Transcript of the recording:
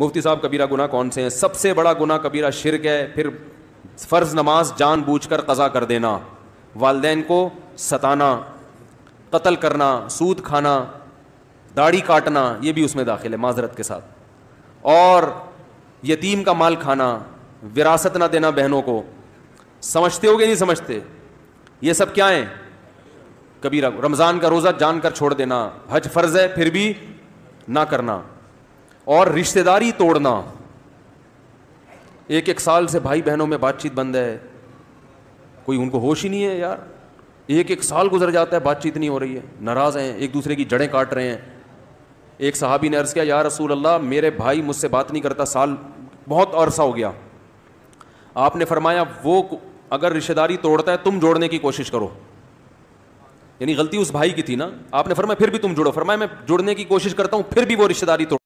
मुफ्ती साहब कबीरा गुना कौन से हैं सबसे बड़ा गुना कबीरा शिरक है फिर फ़र्ज़ नमाज जान बूझ कर कज़ा कर देना वालदेन को सताना कतल करना सूद खाना दाढ़ी काटना ये भी उसमें दाखिल है माजरत के साथ और यतीम का माल खाना विरासत ना देना बहनों को समझते हो गए नहीं समझते ये सब क्या हैं कबीरा रमज़ान का रोज़ा जान कर छोड़ देना हज फ़र्ज़ है फिर भी ना करना और रिश्तेदारी तोड़ना एक एक साल से भाई बहनों में बातचीत बंद है कोई उनको होश ही नहीं है यार एक एक साल गुजर जाता है बातचीत नहीं हो रही है नाराज़ हैं एक दूसरे की जड़ें काट रहे हैं एक सहाबी ने अर्ज़ किया यार रसूल अल्लाह मेरे भाई मुझसे बात नहीं करता साल बहुत अरसा हो गया आपने फरमाया वो अगर रिश्तेदारी तोड़ता है तुम जोड़ने की कोशिश करो यानी गलती उस भाई की थी ना आपने फरमाया फिर भी तुम जुड़ो फरमाया मैं जुड़ने की कोशिश करता हूँ फिर भी वो रिश्तेदारी तोड़